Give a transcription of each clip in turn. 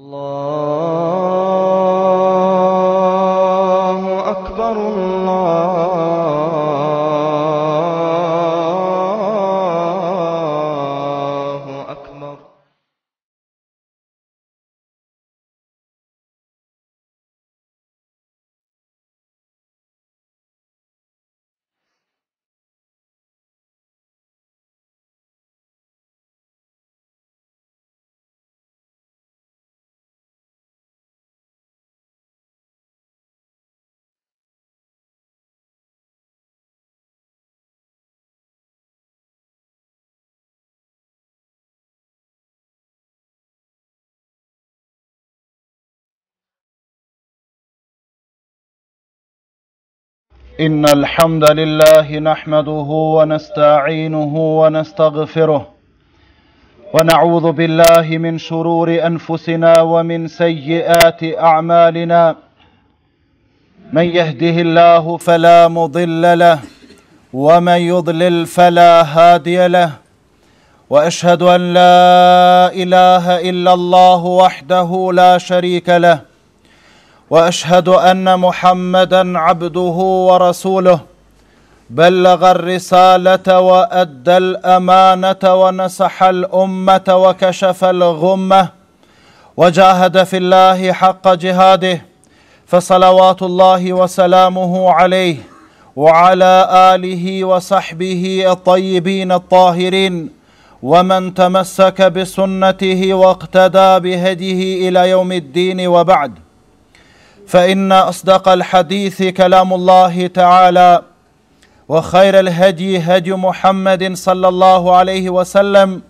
Allah ان الحمد لله نحمده ونستعينه ونستغفره ونعوذ بالله من شرور انفسنا ومن سيئات اعمالنا من يهده الله فلا مضل له ومن يضلل فلا هادي له واشهد ان لا اله الا الله وحده لا شريك له واشهد ان محمدا عبده ورسوله بلغ الرساله وادى الامانه ونصح الامه وكشف الغمه وجاهد في الله حق جهاده فصلوات الله وسلامه عليه وعلى اله وصحبه الطيبين الطاهرين ومن تمسك بسنته واقتدى بهديه الى يوم الدين وبعد fa in asdaq alhadith kalamullah taala wa khair alhadi hadi muhammad sallallahu alaihi wa sallam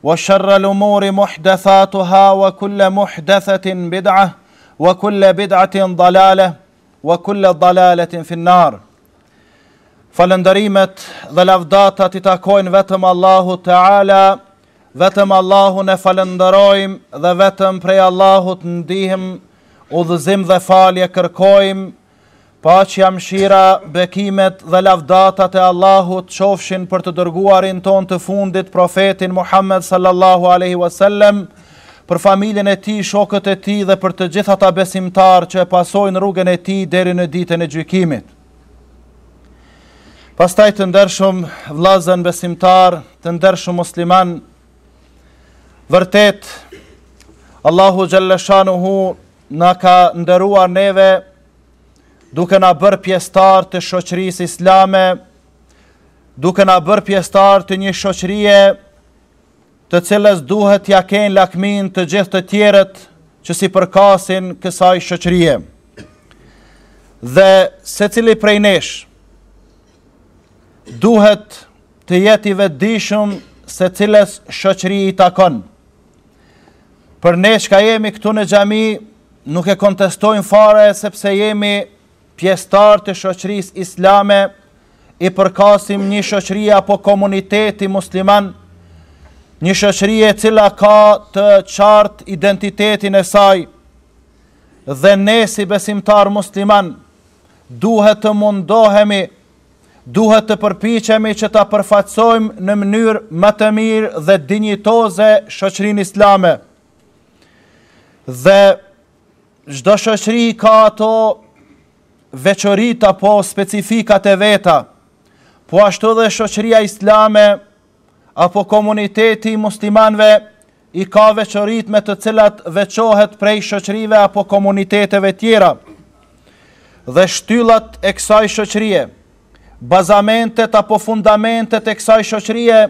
wa shar alumuri muhdathatuha wa kull muhdathatin bid'ah wa kull bid'atin dalalah wa kull dalalatin fi anar falandrimat dhalavdat ataikon vetm allah taala vetm allah ne dhe vetem pre allah udhëzim dhe falje kërkojmë, pa që jam shira bekimet dhe lavdatat e Allahut qofshin për të dërguarin ton të fundit profetin Muhammed sallallahu aleyhi wasallem, për familjen e ti, shokët e ti dhe për të gjithata besimtar që e pasojnë rrugën e ti deri në ditën e gjykimit. Pastaj të ndershëm vlazën besimtar, të ndershëm musliman, vërtet, Allahu gjellëshanu hu na ka ndëruar neve duke na bërë pjestar të shoqëris islame, duke na bërë pjestar të një shoqërie të cilës duhet ja kenë lakmin të gjithë të tjerët që si përkasin kësaj shoqërie. Dhe se cili prej nesh duhet të jeti vedishëm se cilës shoqëri i takon. Për nesh ka jemi këtu në gjami, nuk e kontestojmë fare sepse jemi pjestar të shoqëris islame, i përkasim një shoqëri apo komuniteti musliman, një shoqëri e cila ka të qartë identitetin e saj, dhe ne si besimtar musliman, duhet të mundohemi, duhet të përpichemi që ta përfatsojmë në mënyrë më të mirë dhe dinjitoze shoqërin islame. Dhe përkasim, Çdo shoqëri ka ato veçoritë apo specifikat e veta. Po ashtu dhe shoqëria islame apo komuniteti i muslimanëve i ka veçoritë me të cilat veçohet prej shoqërive apo komuniteteve tjera. Dhe shtyllat e kësaj shoqërie, bazamentet apo fundamentet e kësaj shoqërie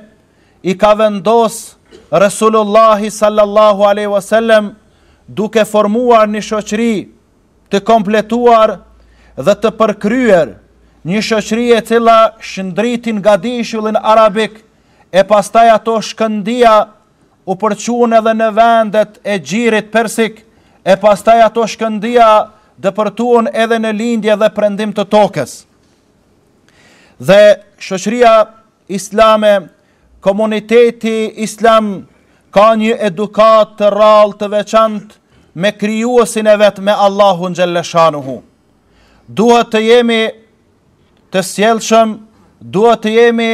i ka vendos Resulullah sallallahu alaihi wasallam duke formuar një shoqëri të kompletuar dhe të përkryer, një shoqëri e cila shndritin nga dishullin arabik e pastaj ato shkëndija u përqunë edhe në vendet e gjirit persik e pastaj ato shkëndija dëpërtuon edhe në lindje dhe prendim të tokës. Dhe shoqëria islame, komuniteti islam ka një edukat të rral të veçant me kryuosin e vetë me Allahun Gjelleshanuhu. Duhet të jemi të sjelëshëm, duhet të jemi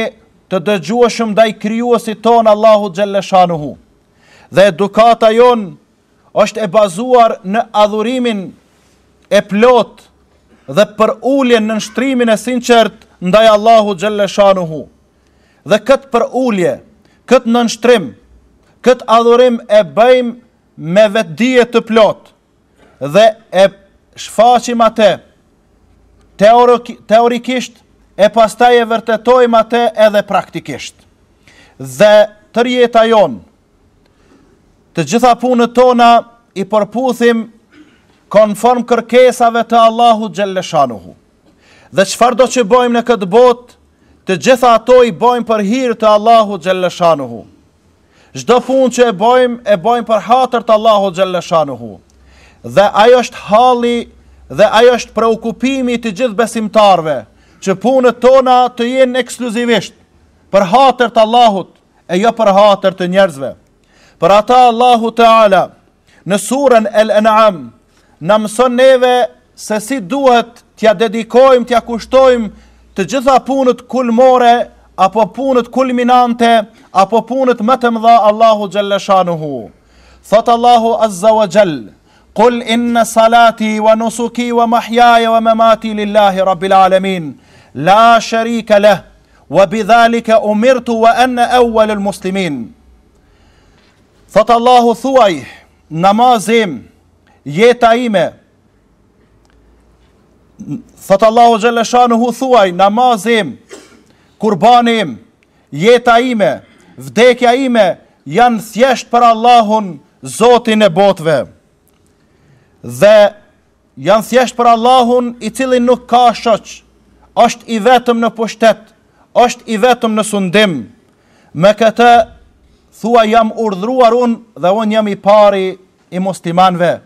të dëgjuashëm da i kryuosit ton Allahu Gjelleshanuhu. Dhe edukata jon është e bazuar në adhurimin e plot dhe për ulljen në nështrimin e sinqert ndaj Allahu Gjelleshanuhu. Dhe kët për ullje, kët në nështrimë, këtë adhurim e bëjmë me vetëdije të plot dhe e shfaqim atë teorikisht e pastaj e vërtetojmë atë edhe praktikisht. Dhe të rjeta jonë, të gjitha punët tona i përputhim konform kërkesave të Allahu Gjelleshanuhu. Dhe qëfar do që bojmë në këtë botë, të gjitha ato i bojmë për hirë të Allahu Gjelleshanuhu. Çdo fund që e bëjmë, e bëjmë për hatër të Allahut xhallashanuhu. Dhe ai është halli dhe ai është shqetësimi të gjithë besimtarëve, që punët tona të jenë ekskluzivisht për hatër të Allahut e jo për hatër të njerëzve. Për ata Allahu Teala në surën El-An'am na mëson neve se si duhet t'ia dedikojmë, t'ia kushtojmë të gjitha punët kulmore apo punët kulminante apo punët më të madha Allahu xhallashanu fata Allahu azza wa jal kul inna salati wa nusuki wa mahyaya wa mamati lillahi rabbil alemin, la sharika lahu wa bidhalika umirtu wa anna awwalal muslimin fata Allahu thuaj, namazim yetaime fata Allahu xhallashanu thuaj, namazim kurbani jeta ime, vdekja ime janë thjesht për Allahun, Zotin e botëve. Dhe janë thjesht për Allahun i cili nuk ka shoq, është i vetëm në pushtet, është i vetëm në sundim. Me këtë thua jam urdhruar unë dhe unë jam i pari i muslimanve.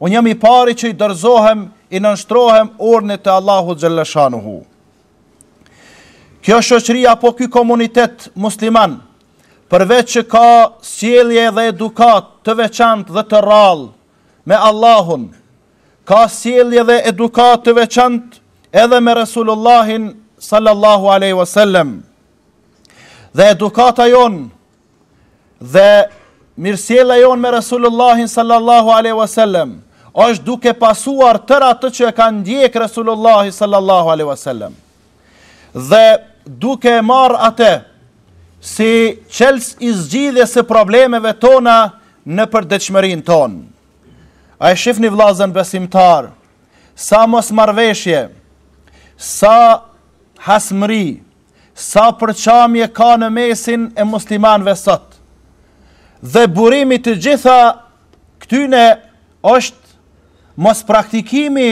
Unë jam i pari që i dërzohem, i nënshtrohem urnit të Allahu Gjellëshanuhu. hu kjo shoqëri apo ky komunitet musliman, përveç që ka sjellje dhe edukat të veçantë dhe të rrallë me Allahun, ka sjellje dhe edukat të veçantë edhe me Resulullahin sallallahu alaihi wasallam. Dhe edukata jon dhe mirësjellja jon me Resulullahin sallallahu alaihi wasallam është duke pasuar tërë atë që e ka ndjek Resulullahi sallallahu alaihi wasallam. Dhe duke e marr atë si çelës i zgjidhjes së problemeve tona në përditshmërinë ton. Ai shihni vllazën besimtar, sa mos marr veshje, sa hasmëri, sa përçamje ka në mesin e muslimanëve sot. Dhe burimi të gjitha këtyne është mos praktikimi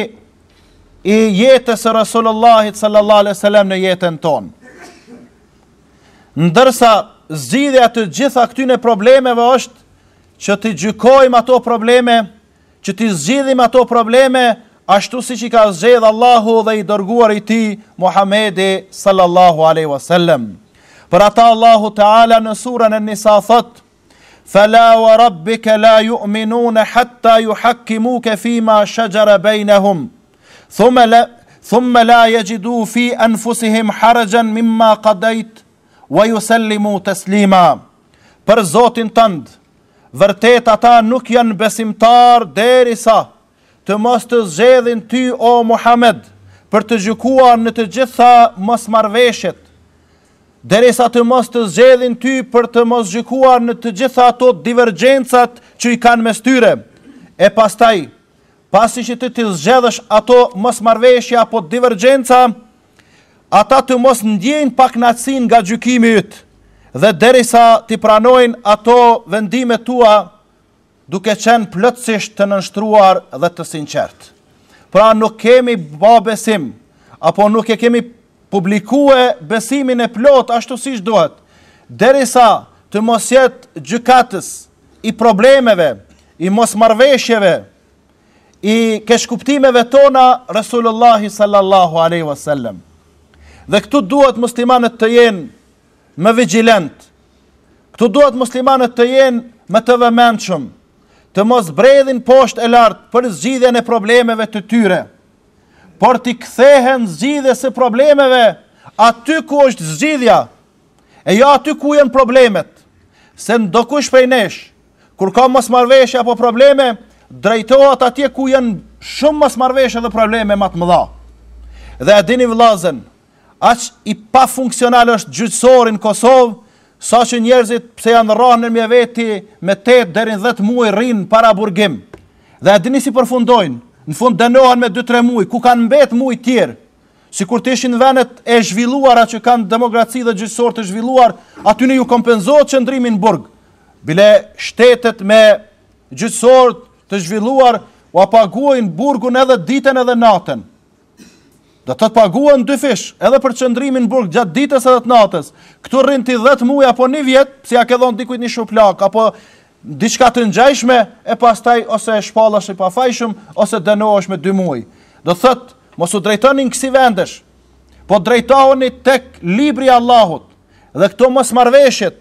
i jetës së Rasulullahit sallallahu alaihi wasallam në jetën tonë ndërsa zgjidhja të gjitha këtyne problemeve është që të gjykojmë ato probleme, që të zgjidhim ato probleme ashtu si që ka zgjedh Allahu dhe i dërguar i ti Muhamedi sallallahu aleyhi wasallam. Për ata Allahu Teala në surën e Nisa thot: Fela wa rabbika la yu'minuna hatta yuḥakkimūka fīmā shajara bainahum. Thumma la thumma la yajidū fi anfusihim ḥarajan mimma qaḍayta wa yusallimu taslima për Zotin tënd vërtet ata nuk janë besimtar derisa të mos të zgjedhin ty o Muhammed për të gjykuar në të gjitha mosmarrveshjet derisa të mos të zgjedhin ty për të mos gjykuar në të gjitha ato divergjencat që i kanë mes tyre e pastaj pasi që ti të zgjedhësh ato mosmarrveshje apo divergjenca ata të mos ndjejnë paknacin nga gjykimi ytë, dhe derisa ti pranojnë ato vendimet tua, duke qenë plëtsisht të nënshtruar dhe të sinqert. Pra nuk kemi ba besim, apo nuk e kemi publikue besimin e plot, ashtu si shduhet, derisa të mos jetë gjukatës i problemeve, i mos marveshjeve, i keshkuptimeve tona, Resulullahi sallallahu aleyhi wasallam. Dhe këtu duhet muslimanët të jenë më vigjilent. Këtu duhet muslimanët të jenë më të vëmendshëm, të mos bredhin poshtë e lart për zgjidhjen e problemeve të tyre, por të kthehen zgjidhjes së problemeve aty ku është zgjidhja, e jo aty ku janë problemet. Se ndo ndokush prej nesh, kur ka mos marrveshje apo probleme, drejtohet atje ku janë shumë mos marrveshje dhe probleme më të mëdha. Dhe a dini vëllazën, aq i pa funksional është gjyqësori në Kosovë, sa që njerëzit pse janë rrahë në mje veti me 8 dherin 10 muaj rrinë para burgim. Dhe e dini si përfundojnë, në fund dënohen me 2-3 muaj, ku kanë mbet muaj tjerë, si kur të ishin në venet e zhvilluara që kanë demokraci dhe gjyqësor të zhvilluar, aty në ju kompenzohet që në burg. Bile shtetet me gjyqësor të zhvilluar, u apaguajnë burgun edhe ditën edhe natën do të të paguan dy fish, edhe për çndrimin burg gjatë ditës edhe të natës. Ktu rrin ti 10 muaj apo një vit, si a ke dhon dikujt një shuplak apo diçka të ngjajshme e pastaj ose e shpallash e pafajshëm ose dënohesh me dy muaj. Do thot, mos u drejtoni kësi vendesh. Po drejtohuni tek libri i Allahut. Dhe këto mos marrveshjet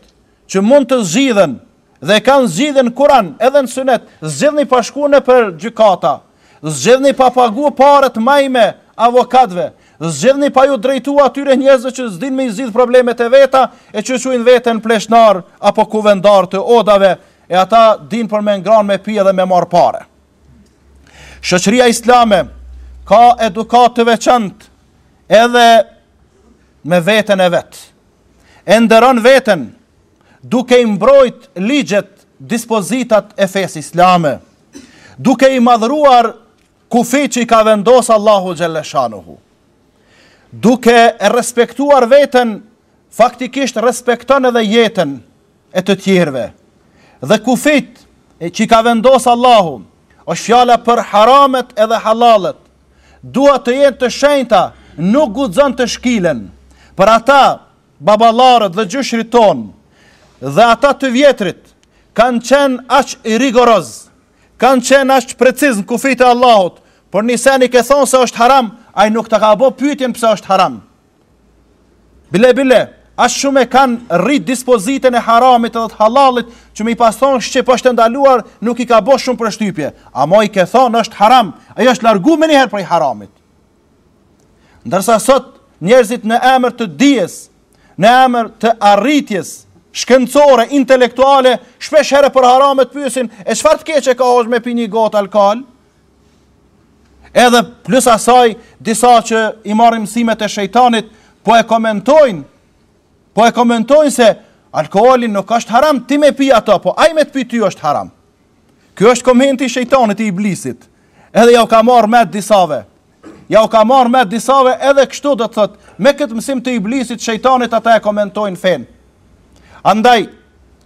që mund të zgjidhen dhe kanë zgjidhen Kur'an edhe në Sunet, zgjidhni pa për gjykata. Zgjidhni pa paguar parat më ime, avokatëve. Zgjidhni pa ju drejtuar atyre njerëzve që zdin me zgjidh problemet e veta e që quhin veten pleshnar apo kuvendar të odave e ata din për me ngran me pi edhe me marr parë. Shoqëria islame ka edukat të veçantë edhe me veten e vet. E ndëron veten duke i mbrojt ligjet, dispozitat e fesë islame, duke i madhruar kufi që i ka vendosë Allahu Gjeleshanuhu. Duke e respektuar vetën, faktikisht respektan edhe jetën e të tjerve. Dhe kufit që i ka vendosë Allahu, është fjala për haramet edhe halalet, duha të jenë të shenjta, nuk gudzon të shkilen, për ata babalarët dhe gjyshrit ton, dhe ata të vjetrit, kanë qenë aqë i rigoroz, kanë qenë aqë precizën kufit e Allahut, Por nëse ani ke thon se është haram, ai nuk ta ka bë pyetjen pse është haram. Bile bile, as shumë e kanë rrit dispozitën e haramit edhe të halalit, që më i pas se po është ndaluar, nuk i ka bë shumë për shtypje. A më i ke thon është haram, ai është largu më një herë për haramit. Ndërsa sot njerëzit në emër të dijes, në emër të arritjes shkencore, intelektuale, shpesh herë për haramet pyesin, e çfarë të keq e ka hoz me pini gota alkal? edhe plus asaj disa që i marrin mësimet e shejtanit po e komentojnë po e komentojnë se alkooli nuk është haram ti me pi ato po ai me të pi ty është haram ky është koment i shejtanit i iblisit edhe ja u ka marrë me disave ja u ka marrë me disave edhe kështu do të thotë me këtë mësim të iblisit shejtanit ata e komentojnë fen andaj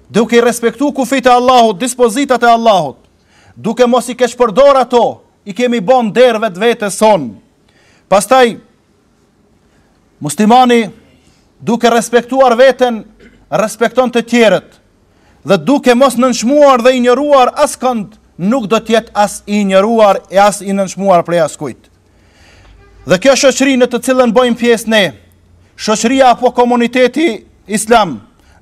duke i respektu kufit e Allahut, dispozitat e Allahut, duke mos i kesh përdor ato, i kemi bon derve të vetë son. Pastaj, muslimani duke respektuar veten, respekton të tjerët, dhe duke mos nënshmuar dhe i njëruar asë këndë, nuk do tjetë asë i njëruar e as i nënshmuar prej asë kujtë. Dhe kjo shoqëri në të cilën bëjmë pjesë ne, shoqëria apo komuniteti islam,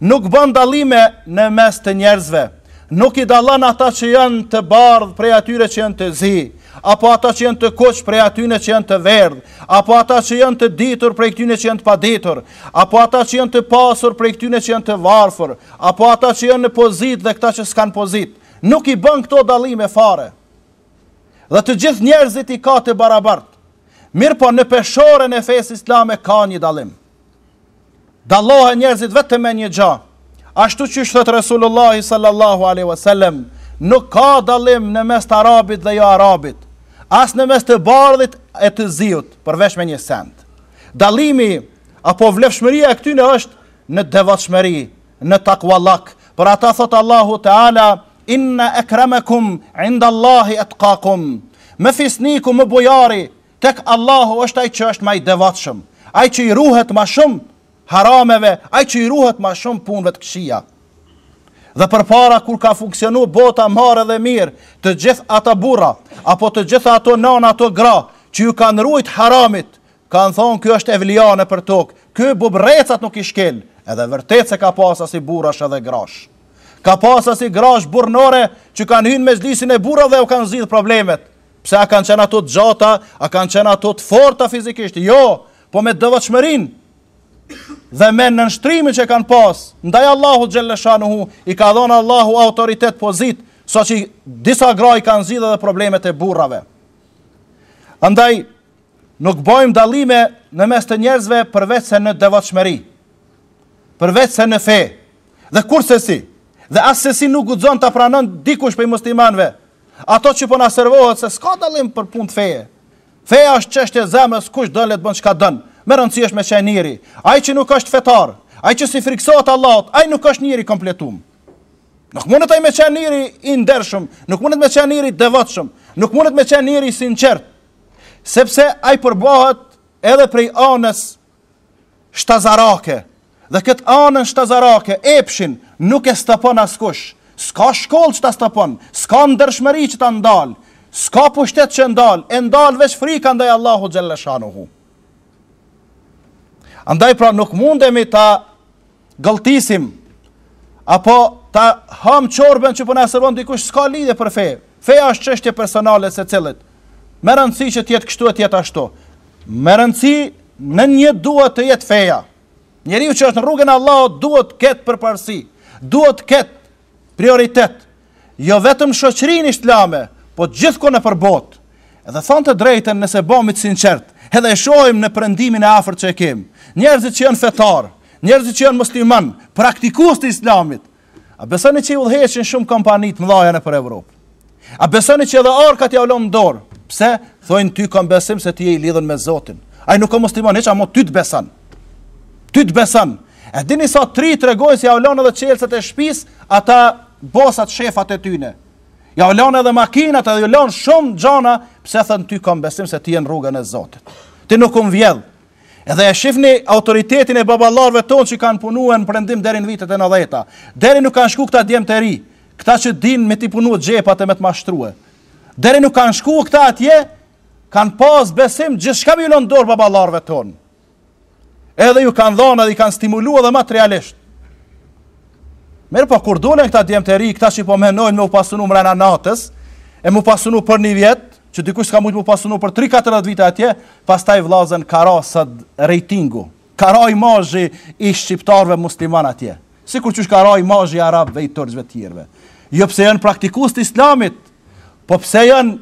nuk bën dallime në mes të njerëzve. Nuk i dallon ata që janë të bardhë prej atyre që janë të zi, apo ata që janë të koç prej atyne që janë të verdh, apo ata që janë të ditur prej tyne që janë të paditur, apo ata që janë të pasur prej tyne që janë të varfër, apo ata që janë në pozitë dhe këta që s'kan pozitë. Nuk i bën këto dallime fare. Dhe të gjithë njerëzit i ka të barabartë. Mirë po në peshore në fesë islame ka një dalim. Dallohë njerëzit vetëm me një gjahë. Ashtu që shëtë Resulullahi sallallahu aleyhi wasallem, nuk ka dalim në mes të arabit dhe jo arabit as në mes të bardhit e të ziut, përveç me një send. Dalimi apo vlefshmëria e këtyre është në devotshmëri, në takwallah. Për ata thot Allahu Teala inna akramakum indallahi atqakum. Më fisniku më bujari tek Allahu është ai që është më i devotshëm, ai që i ruhet më shumë harameve, ai që i ruhet më shumë punëve të këqija dhe përpara kur ka funksionuar bota mare dhe mirë, të gjithë ata burra apo të gjitha ato nana, ato gra që ju kanë ruajt haramit, kanë thonë ky është evliane për tokë. Ky bubrecat nuk i shkel, edhe vërtet se ka pas i burrash edhe grash. Ka pas i grash burrnore që kanë hyrë mes lisin e burrave dhe u kanë zgjidhur problemet. Pse a kanë qenë ato të gjata, a kanë qenë ato të forta fizikisht? Jo, po me dëvatshmërinë dhe me në nështrimi që kanë pas, ndaj Allahu Gjellëshanuhu, i ka dhonë Allahu autoritet pozit, so që disa gra i kanë zidhe dhe problemet e burrave. Andaj, nuk bojmë dalime në mes të njerëzve përvec se në devaqëmeri, përvec se në fe, dhe kurse si, dhe asë se si nuk gudzon të pranon dikush për i muslimanve, ato që po nga servohet se s'ka dalim për pun të feje, feja është qështje zemës kush dëllet bënë që ka dënë, me rëndësi është me qenë njëri. Ai që nuk është fetar, ai që si friksohet Allahut, ai nuk është njëri kompletum. Nuk mundet ai me qenë njëri i ndershëm, nuk mundet me qenë njëri devotshëm, nuk mundet me qenë njëri i sinqert. Sepse ai përbohet edhe prej anës shtazarake. Dhe këtë anën shtazarake, epshin, nuk e stëpon askush. Ska shkoll që ta stëpon, ska ndërshmëri që ta ndalë, ska pushtet që ndalë, e ndalë veç frika ndaj Allahu Gjellëshanuhu. Andaj pra nuk mundemi ta galtisim apo ta ham çorben që po na servon dikush s'ka lidhje për fe. Feja është çështje personale secilit. Me rëndësi që të jetë kështu e të jetë ashtu. Me rëndësi në një duhet të jetë feja. Njeriu që është në rrugën e Allahut duhet të ketë përparësi, duhet të ketë prioritet. Jo vetëm shoqërinë islame, po gjithkohë në përbot. Edhe thonë të drejtën nëse bëmi të sinqertë, edhe e shohim në prendimin e afërt që e kemi. Njerëzit që janë fetar, njerëzit që janë musliman, praktikues të Islamit. A besoni që i udhëheqin shumë kompani të mëdha në për Evropë? A besoni që edhe arkat ja ulën dorë? Pse? Thoin ti kam besim se ti je i lidhur me Zotin. Ai nuk ka musliman, hiç, ama ty të beson. Ty të beson. E dini sa tri tregojnë se ja ulën edhe çelësat e shtëpis, ata bosat shefat e tyne. Ja u lën edhe makinat, ajo lën shumë xhana, pse thën ti kam besim se ti je në rrugën e Zotit. Ti nuk u mvjedh. Edhe e shihni autoritetin e baballarëve tonë që kanë punuar në prendim deri në vitet e 90-ta. Deri nuk kanë shkuar këta djemtë e ri, këta që din me ti punuat xhepat e me të mashtrua. Deri nuk kanë shkuar këta atje, kanë pas besim gjithçka më lën dorë baballarëve tonë. Edhe ju kanë dhënë, ai kanë stimuluar dhe materialisht. Merë po kur dolen këta djemë të ri, këta që i po menojnë me u pasunu më rena natës, e mu pasunu për një vjetë, që dikush s'ka mujtë mu pasunu për 3-4 vite atje, pas taj vlazen karasët rejtingu, karaj mazhi i shqiptarve musliman atje, si kur qësh karaj mazhi i arabve i tërgjve tjerve. Jo pse janë praktikus të islamit, po pse janë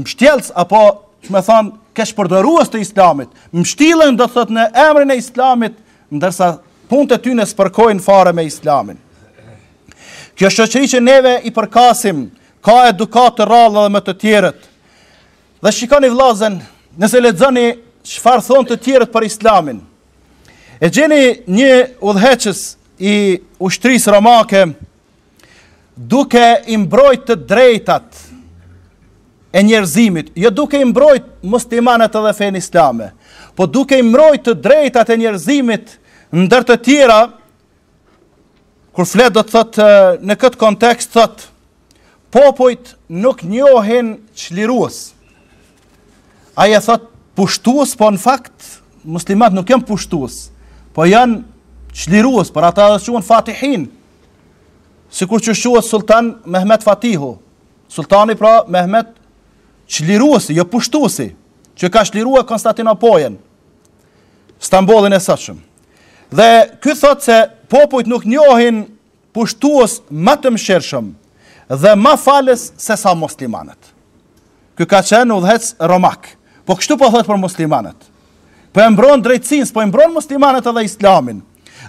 mështjelës, apo që me thanë kesh përdoruës të islamit, mështjelën do të në emrin e islamit, ndërsa punët e ty në spërkojnë fare me islamin. Kjo shoqëri që neve i përkasim ka edukat të rallë dhe me të tjerët. Dhe shikoni vllazën, nëse lexoni çfarë thonë të tjerët për Islamin. E gjeni një udhëheqës i ushtrisë romake duke i mbrojt të drejtat e njerëzimit, jo duke i mbrojt muslimanët edhe fen islame, po duke i mbrojt të drejtat e njerëzimit ndër të tjera kur flet do të thotë në këtë kontekst thotë popujt nuk njohin çlirues. Ai e thot pushtues, po në fakt muslimanët nuk janë pushtues, po janë çlirues, për ata e quhen Fatihin. Sikur që quhet Sultan Mehmet Fatihu, sultani pra Mehmet çliruesi, jo pushtuesi, që ka çliruar Konstantinopolin, Stambollin e sotshëm. Dhe ky thot se popujt nuk njohin pushtuos më të mëshirshëm dhe më falës se sa muslimanët. Ky ka qenë udhëhec romak. Po kështu po thot për muslimanët. Po e mbron drejtësinë, po e mbron muslimanët edhe Islamin.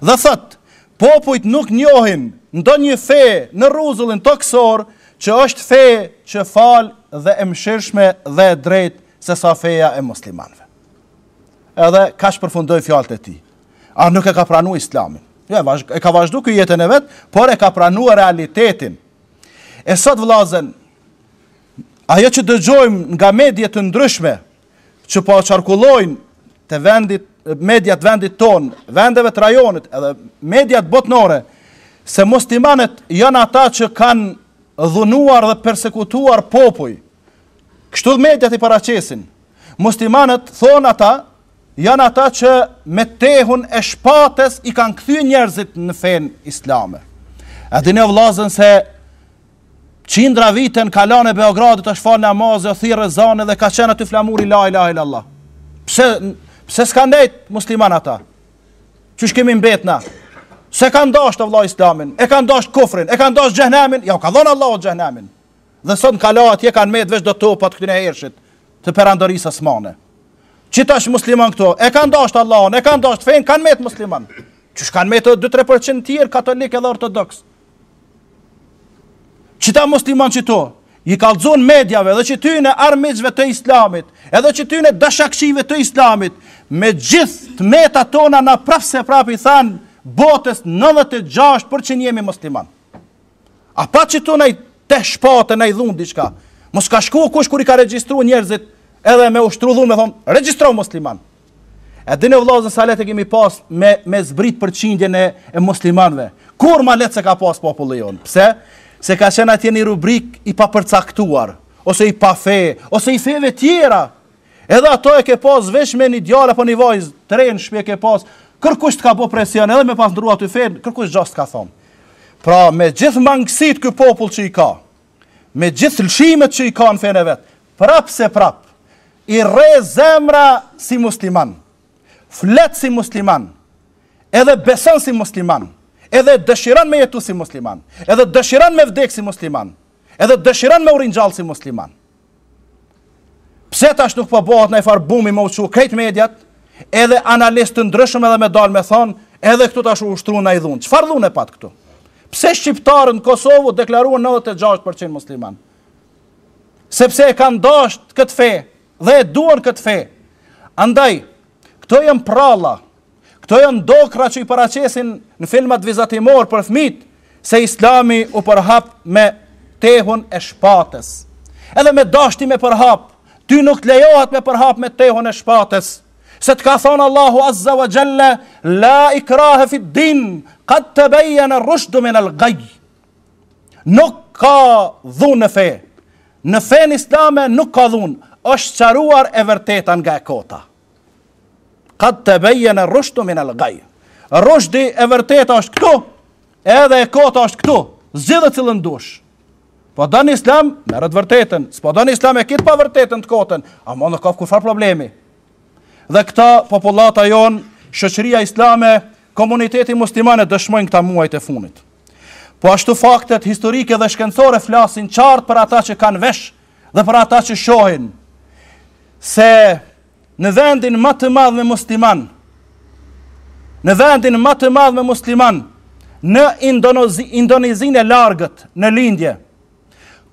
Dhe thot, popujt nuk njohin ndonjë fe në rruzullin tokësor që është fe që fal dhe e mëshirshme dhe e drejtë se sa feja e muslimanëve. Edhe kaç përfundoi fjalët e tij. A nuk e ka pranuar Islamin? Ja, vazh, e ka vazhdu kjo jetën e vet, por e ka pranuar realitetin. E sot vëllazën, ajo që dëgjojmë nga media të ndryshme, që po çarkullojnë te vendit, media të vendit tonë, vendeve të rajonit, edhe media botnore, se muslimanët janë ata që kanë dhunuar dhe përsekutuar popuj. Kështu dhe medjat i paracesin. Muslimanët thonë ata, janë ata që me tehun e shpatës i kanë këthy njerëzit në fen islame. E dhe një vlazën se qindra vitën kalane Beogradit është falë namazë, o thirë, zane dhe ka qenë aty flamuri la, ilaha illallah. Pse, pse s'ka nejtë musliman ata? Që kemi mbet na? Se kanë dashtë të vla islamin, e kanë dashtë kufrin, e kanë dashtë gjehnamin, ja ka dhonë Allah o gjehnamin. Dhe sot në kalatë je kanë metë veç do topat këtë në hershit të perandorisa smane. Që të musliman këto, e kanë dashtë Allahon, e kanë dashtë fejnë, kanë metë musliman. Që kanë metë dhe 2-3% tjërë katolik edhe ortodoks. Që të musliman që to, i kalzun medjave dhe që ty në armizve të islamit, edhe që ty në dashakshive të islamit, me gjithë të meta tona në prafë se prafë i thanë botës 96% jemi musliman. A pa që to në të shpate në i dhundi shka, mos ka shku kush kur i ka registru njerëzit edhe me ushtru dhunë, me thonë, registro musliman. E në vlazën salet e kemi pas me, me zbrit për qindjen e, e muslimanve. Kur ma letë se ka pas populli jonë? Pse? Se ka qena atje një rubrik i pa përcaktuar, ose i pa fe, ose i feve tjera. Edhe ato e ke pas vesh me një djale, po një vajzë, të rejnë shpje ke pas, kërkusht ka po presion, edhe me pas në ruat të fejnë, kërkusht gjast ka thonë. Pra, me gjithë mangësit këj popull që i ka, me gjithë lëshimet që i ka në fejnë e vetë, prapë se prapë, i re zemra si musliman, flet si musliman, edhe beson si musliman, edhe dëshiron me jetu si musliman, edhe dëshiron me vdek si musliman, edhe dëshiron me urin gjall si musliman. Pse tash nuk po bëhet ndaj farbumi me ushtru krejt mediat, edhe analistë të ndryshëm edhe me dalë me thonë, edhe këtu tash u ushtruan ai dhunë. Çfarë dhunë pat këtu? Pse shqiptarët në Kosovë deklaruan 96% musliman? Sepse e kanë dashur këtë fe dhe e duan këtë fe. Andaj, këto janë pralla, këto janë dokra që i paracesin në filmat vizatimor për fmit, se islami u përhap me tehun e shpatës. Edhe me dashti me përhap, ty nuk lejohat me përhap me tehun e shpatës. Se të ka thonë Allahu Azza wa Gjelle, la i krahe fit din, ka të beja në rrushdu me lgaj. Nuk ka dhunë në fe. Në fe në islame nuk ka dhunë është qaruar e vërteta nga e kota. Këtë të bejë në rështu minë lëgajë. Rështu e vërteta është këtu, edhe e kota është këtu, zidhe cilën dush. Po do në islam, merët vërtetën, s'po do në islam e kitë pa vërtetën të kotën, a më në kofë kërfar problemi. Dhe këta populata jonë, shëqëria islame, komuniteti muslimane dëshmojnë këta muajt e funit. Po ashtu faktet historike dhe shkencore flasin qartë për ata që kanë vesh dhe për ata që shohin se në vendin më të madh me musliman në vendin më të madh me musliman në Indonezi Indonezinë e largët në lindje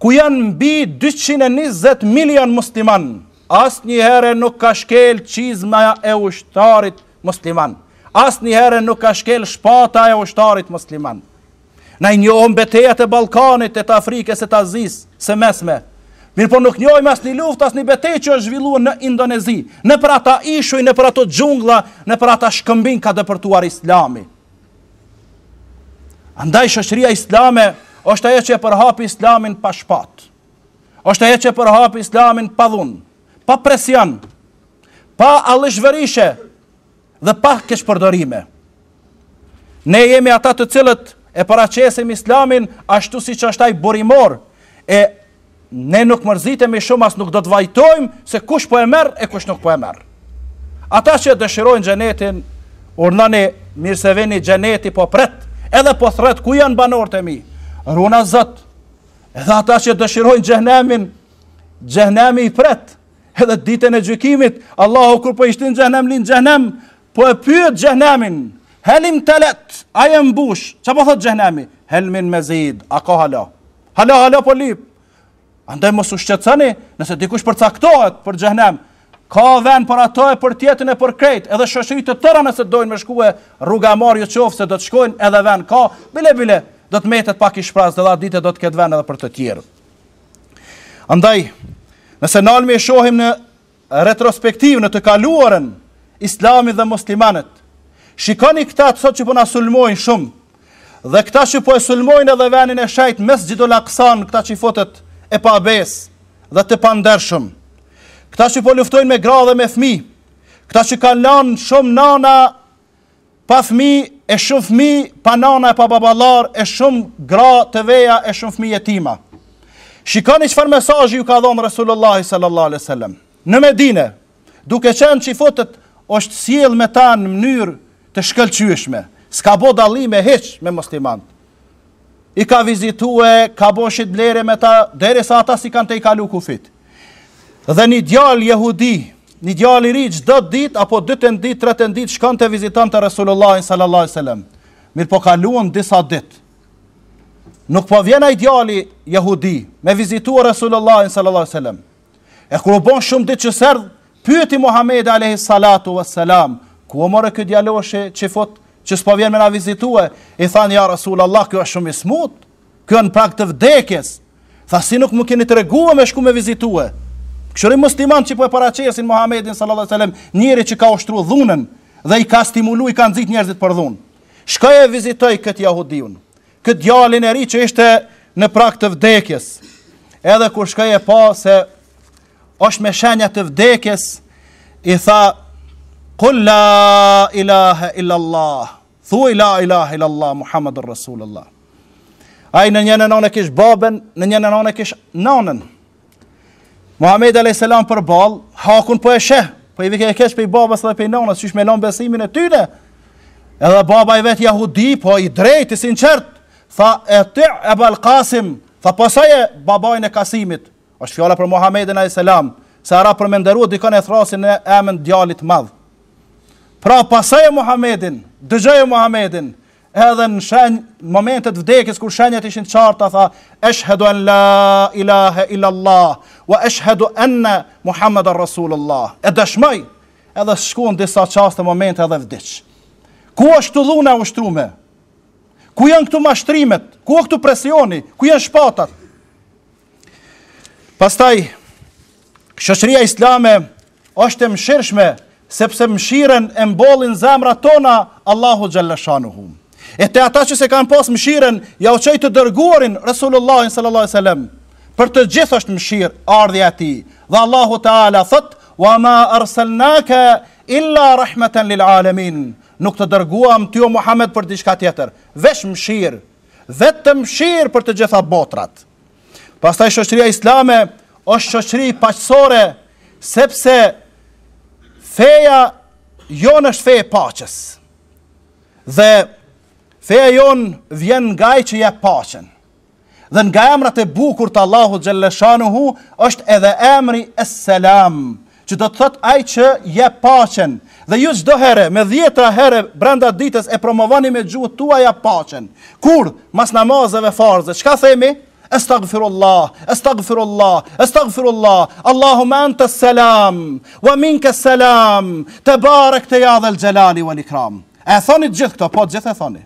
ku janë mbi 220 milion musliman asnjëherë nuk ka shkel çizma e ushtarit musliman asnjëherë nuk ka shkel shpata e ushtarit musliman në një betejat e Ballkanit e të Afrikës të Azis së mesme Mirë po nuk njojmë asë një luft, asë një bete që është zhvilluar në Indonezi, në për ata ishuj, në për ato gjungla, në për ata shkëmbin ka dëpërtuar islami. Andaj shëshëria islame, është e që e përhapi islamin pa shpat, është e që e përhapi islamin pa dhun, pa presjan, pa alëshverishe, dhe pa kesh Ne jemi ata të cilët e paracesim islamin, ashtu si që është taj burimor, e ne nuk mërzitem shumë as nuk do të vajtojmë se kush po e merr e kush nuk po e merr. Ata që dëshirojnë xhenetin, urdhani mirë se vjen xheneti po pret, edhe po thret ku janë banorët e mi. Runa Zot. Edhe ata që dëshirojnë xhenemin, xhenemi i pret, edhe ditën e gjykimit, Allahu kur po i shtin xhenem në xhenem, po e pyet xhenemin, "Helim talat, a jam bush?" Çfarë po thot xhenemi? "Helmin mazid, aqo hala." Hala hala po lip. Andaj mos u shqetësoni, nëse dikush përcaktohet për xhenem, ka vend për ato e për tjetën e për krejt, edhe shoqëritë të tëra nëse doin të shkojnë rruga marrë në do të shkojnë edhe vend ka, bile bile, do të metet pak i shpras, edhe ditë do të ketë vend edhe për të tjerë. Andaj, nëse nalmi e shohim në retrospektiv në të kaluarën Islami dhe muslimanët. Shikoni këta të sot që po na sulmojnë shumë. Dhe këta që po e sulmojnë edhe vënien e shejt mes xhidolaksan, këta që fotet e pa abes dhe të pandershëm. Këta që po luftojnë me gra dhe me fmi, këta që kanë lanë shumë nana pa fmi, e shumë fmi, pa nana e pa babalar, e shumë gra të veja, e shumë fmi e tima. Shikoni çfarë mesazhi ju ka dhënë Resulullah sallallahu alaihi wasallam. Në Medinë, duke qenë që fotët është sjell me ta në mënyrë të shkëlqyeshme, s'ka bë dallim e hiç me musliman i ka vizitue, ka boshit blere me ta, dere sa ata si kanë te i kalu kufit. Dhe një djallë jehudi, një djallë i rrit, qdo dit, apo dytën dit, tretën dit, shkon të vizitan të Resulullahin sallallahu sallam. Mirë po kaluan disa dit. Nuk po vjena i djallë jehudi, me vizitua Resulullahin sallallahu sallam. E kërë bon shumë dit që sërdh, pyëti Muhammed a.s. ku o mërë këtë djallëshe që fotë, që s'po vjen me na vizitue, i thanë ja Rasulullah, kjo është shumë i smut. Kjo në prag të vdekjes. Tha si nuk më keni treguar me shku me vizitue. Këshërim musliman që po e paraqesin Muhammedin sallallahu alaihi wasallam, njëri që ka ushtruar dhunën dhe i ka stimuluar i ka nxit njerëzit për dhunë. Shkoi e vizitoj këtë jehudin, këtë djalin e ri që ishte në prag të vdekjes. Edhe kur shkoi e pa se është me shenja të vdekjes, i tha Qull la ilaha illa Allah. Thuaj la ilaha illa Allah Muhammadur Rasulullah. Ai në një anë kish babën, në një anë kish nënën. Muhamedi alayhis për ball, hakun po e sheh. Po i vike e kesh për babas dhe për nënën, sysh me lën besimin e tyre. Edhe baba i vet jahudi, po i drejt i sinqert, tha e ti e bal Qasim, tha po sa e e Kasimit. Është fjala për Muhamedit alayhis salam, se ara për ndërua dikon e thrasin në emën djalit të madh. Pra pasaj e Muhammedin, dëgjaj e Muhammedin, edhe në shenj, momentet vdekis kur shenjat ishin të qarta, tha, eshhedu en la ilahe illallah, wa eshhedu enne Muhammed ar Rasulullah, e dëshmaj, edhe shku në disa qaste momente edhe vdic. Ku është të dhune e ushtrume? Ku janë këtu mashtrimet? Ku është të presioni? Ku janë shpatat? Pastaj, shëqëria islame është e mshirshme, sepse mshiren e mbolin zemra tona Allahu Gjellëshanuhu. E të ata që se kanë pas mshiren, ja u qëjtë të dërguarin Resulullahin sallallahu sallam, për të gjithë është mëshir ardhja ti, dhe Allahu Teala thët, wa ma arselnake illa rahmeten lil alemin, nuk të dërguam ty o Muhammed për diçka tjetër, vesh mëshir, vetë mëshir për të gjitha botrat. Pastaj shoqëria islame është shoqëri paqësore sepse feja jonë është feja paches. Dhe feja jonë vjen nga i që je pachen. Dhe nga emrat e bukur të Allahu Gjellëshanu është edhe emri e selam, që do të thot ai që je pachen. Dhe ju qdo herë, me dhjetra herë, brenda ditës e promovani me gjuhë tua ja pachen. Kur, mas namazëve farëzë, qka themi? Qka themi? Estagfirullah, estagfirullah, estagfirullah, Allahumma anta selam, wa minka selam, të barek të jadhe l'gjelani wa l'ikram. E thoni gjithë këto, po gjithë e thoni.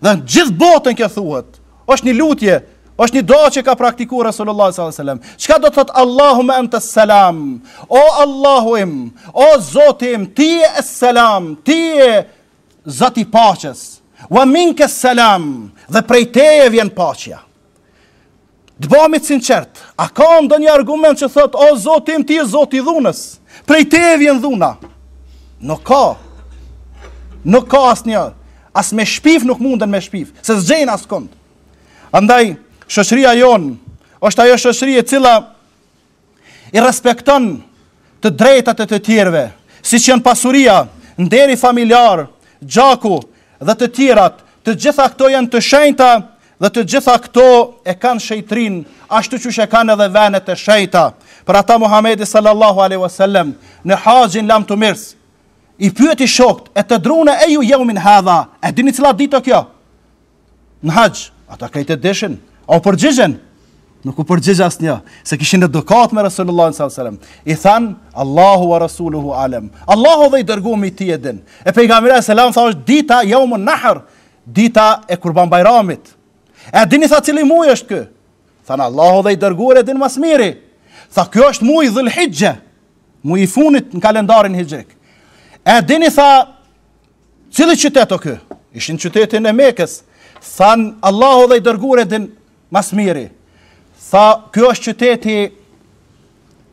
Dhe gjithë botën kjo thuhet, është një lutje, është një do që ka praktiku Resulullah s.a.s. Qka do të thotë Allahumma anta selam, o Allahum, o Zotim, ti e selam, ti e zati paches, wa minka selam, dhe prej teje vjen pachja të bëmi sinqert. A ka ndonjë argument që thotë o Zoti im ti je Zoti dhunës? Prej te e vjen dhuna. Nuk ka. Nuk ka asnjë. As me shpif nuk munden me shpif, se zgjen as kont. Andaj shoqëria jon është ajo shoqëri e cila i respekton të drejtat e të tjerëve, siç janë pasuria, nderi familjar, gjaku dhe të tjerat, të gjitha këto janë të shenjta dhe të gjitha këto e kanë shejtrin, ashtu që shë kanë edhe venet e shejta, për ata Muhamedi sallallahu aleyhi wasallem, në haqin lam të mirës, i pyët i shokt, e të drune e ju jemi hadha, e dini cila dito kjo, në haqë, ata kajtë e deshin, a o përgjigjen, nuk u përgjigja asë një, se kishin e dokat me Rasulullah sallallahu aleyhi wasallem, i than, Allahu wa Rasuluhu alem, Allahu dhe i dërgu mi ti e din, e pejgamire e selam, sa është dita jemi në nahër, dita e kurban bajramit, E dini sa cili muaj është ky? Than Allahu dhe i dërguar e din masmiri. Tha ky është muaji Dhulhijja, muaji i fundit në kalendarin hijrek. E dini sa cili qytet o ky? Ishin qytetin e Mekës. Than Allahu dhe i dërguar e din masmiri. Tha ky është qyteti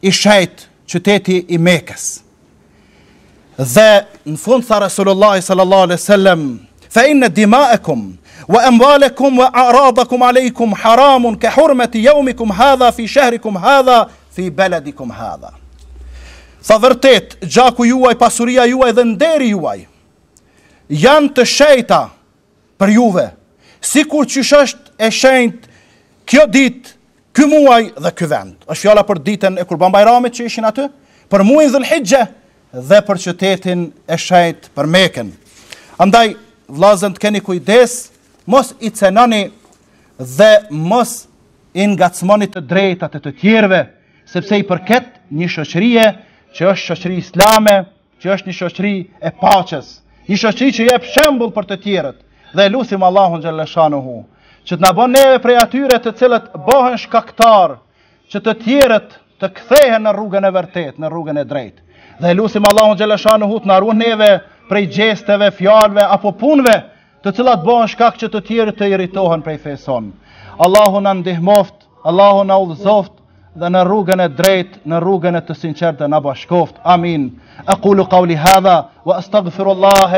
i shejt, qyteti i Mekës. Dhe në fund tha Rasulullah sallallahu alaihi wasallam, fa inna dima'akum wa ambalakum wa aradakum aleikum haramun ka hurmati yawmikum hadha fi shahrikum hadha fi baladikum hadha sa vërtet gjaku juaj pasuria juaj dhe nderi juaj janë të shejta për juve sikur qysh është e shenjt kjo dit ky muaj dhe ky vend është fjala për ditën e Kurban Bayramit që ishin aty për muajin Dhulhijja dhe për qytetin e shejt për Mekën andaj vllazën të keni kujdes mos i cenoni dhe mos i ngacmoni të drejtat e të tjerëve, sepse i përket një shoqërie që është shoqëri islame, që është një shoqëri e paqes, një shoqëri që jep shembull për të tjerët. Dhe lutim Allahun xhallashanuhu, që të na bën neve prej atyre të cilët bëhen shkaktar, që të tjerët të kthehen në rrugën e vërtetë, në rrugën e drejtë. Dhe lutim Allahun xhallashanuhu të na ruaj neve prej gjesteve, fjalëve apo punëve të cilat bëhen shkak që të tjerë të irritohen prej fesë Allahu na ndihmoft, Allahu na udhëzoft dhe në rrugën e drejt, në rrugën e të sinqert dhe në bashkoft. Amin. E kulu kauli hadha, wa astagfiru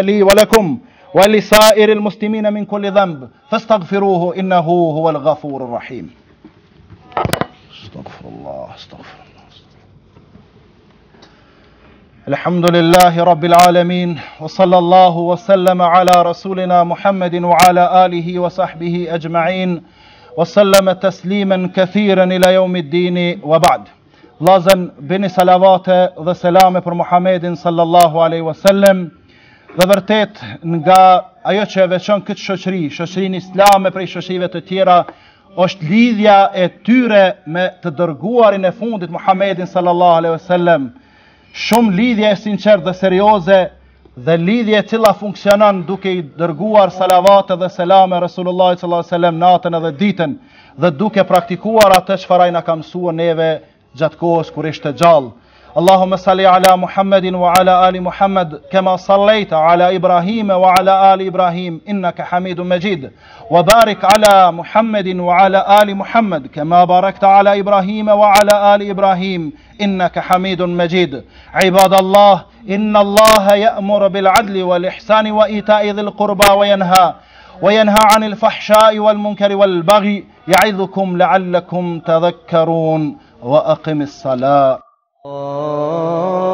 li wa lekum, wa li muslimina min kulli dhembë, fa astagfiruhu inna hu hu al gafur rahim. Astagfiru Allah, الحمد لله رب العالمين وصلى الله وسلم على رسولنا محمد وعلى اله وصحبه اجمعين وسلم تسليما كثيرا الى يوم الدين وبعد لازم بن صلوات و سلام على محمد صلى الله عليه وسلم ده ورتت nga ajo që veçon këtë shoqëri shoqërin islam me prej shoqërive të tjera është lidhja e tyre me të dërguarin e fundit Muhammedin sallallahu alaihi wasallam shumë lidhje e sinqert dhe serioze dhe lidhje cila funksionan duke i dërguar salavate dhe selame Resulullah s.a.s. natën edhe ditën dhe duke praktikuar atë që faraj në kamësua neve gjatë kohës kur ishte gjallë. اللهم صل على محمد وعلى ال محمد كما صليت على ابراهيم وعلى ال ابراهيم انك حميد مجيد وبارك على محمد وعلى ال محمد كما باركت على ابراهيم وعلى ال ابراهيم انك حميد مجيد عباد الله ان الله يامر بالعدل والاحسان وايتاء ذي القربى وينهى وينهى عن الفحشاء والمنكر والبغي يعظكم لعلكم تذكرون واقم الصلاه Oh.